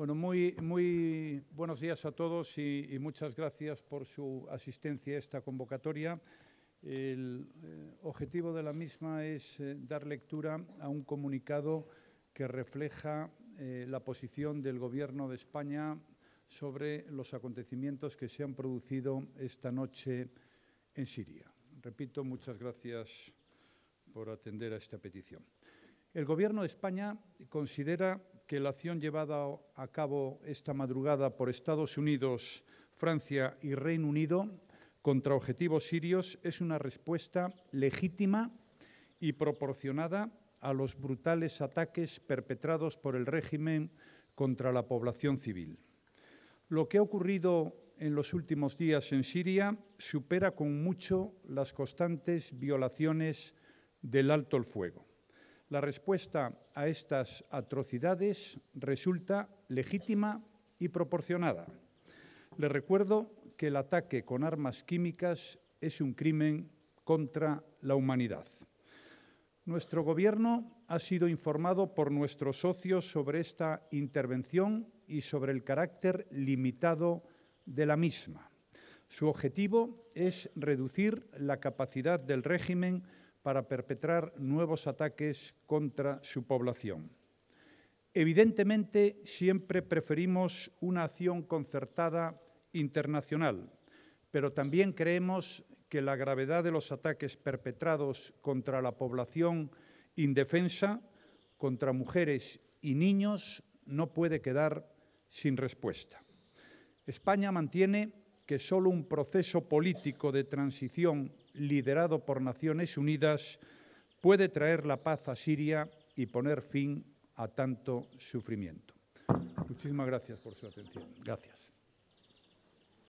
Bueno, muy, buenos días a todos y, muchas gracias por su asistencia a esta convocatoria. El eh, objetivo de la misma es eh, dar lectura a un comunicado que refleja eh, la posición del Gobierno de España sobre los acontecimientos que se han producido esta noche en Siria. Repito, muchas gracias por atender a esta petición. El Gobierno de España considera que la acción llevada a cabo esta madrugada por Estados Unidos, Francia y Reino Unido contra objetivos sirios es una respuesta legítima y proporcionada a los brutales ataques perpetrados por el régimen contra la población civil. Lo que ha ocurrido en los últimos días en Siria supera con mucho las constantes violaciones del alto el fuego. La respuesta a estas atrocidades resulta legítima y proporcionada. Le recuerdo que el ataque con armas químicas es un crimen contra la humanidad. Nuestro Gobierno ha sido informado por nuestros socios sobre esta intervención y sobre el carácter limitado de la misma. Su objetivo es reducir la capacidad del régimen para perpetrar nuevos ataques contra su población. Evidentemente, siempre preferimos una acción concertada internacional, pero también creemos que la gravedad de los ataques perpetrados contra la población indefensa, contra mujeres y niños, no puede quedar sin respuesta. España mantiene que solo un proceso político de transición liderado por Naciones Unidas puede traer la paz a Siria y poner fin a tanto sufrimiento. Muchísimas gracias por su atención. Gracias.